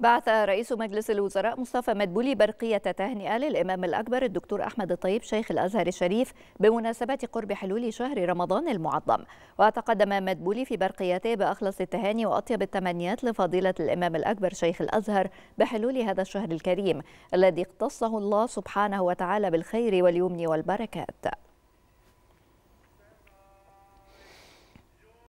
بعث رئيس مجلس الوزراء مصطفى مدبولي برقية تهنئة للإمام الأكبر الدكتور أحمد الطيب شيخ الأزهر الشريف بمناسبة قرب حلول شهر رمضان المعظم وتقدم مدبولي في برقيته بأخلص التهاني وأطيب التمنيات لفضيلة الإمام الأكبر شيخ الأزهر بحلول هذا الشهر الكريم الذي اقتصه الله سبحانه وتعالى بالخير واليمن والبركات